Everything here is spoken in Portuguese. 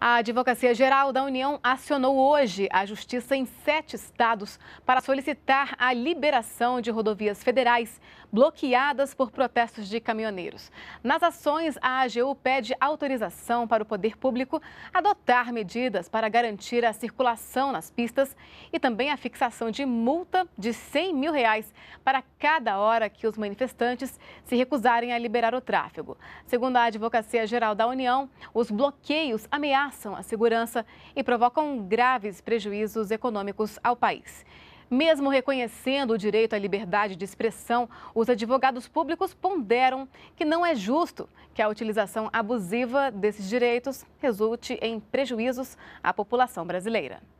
A Advocacia Geral da União acionou hoje a Justiça em sete estados para solicitar a liberação de rodovias federais bloqueadas por protestos de caminhoneiros. Nas ações, a AGU pede autorização para o poder público adotar medidas para garantir a circulação nas pistas e também a fixação de multa de 100 mil reais para cada hora que os manifestantes se recusarem a liberar o tráfego. Segundo a Advocacia Geral da União, os bloqueios ameaçam ameaçam a segurança e provocam graves prejuízos econômicos ao país. Mesmo reconhecendo o direito à liberdade de expressão, os advogados públicos ponderam que não é justo que a utilização abusiva desses direitos resulte em prejuízos à população brasileira.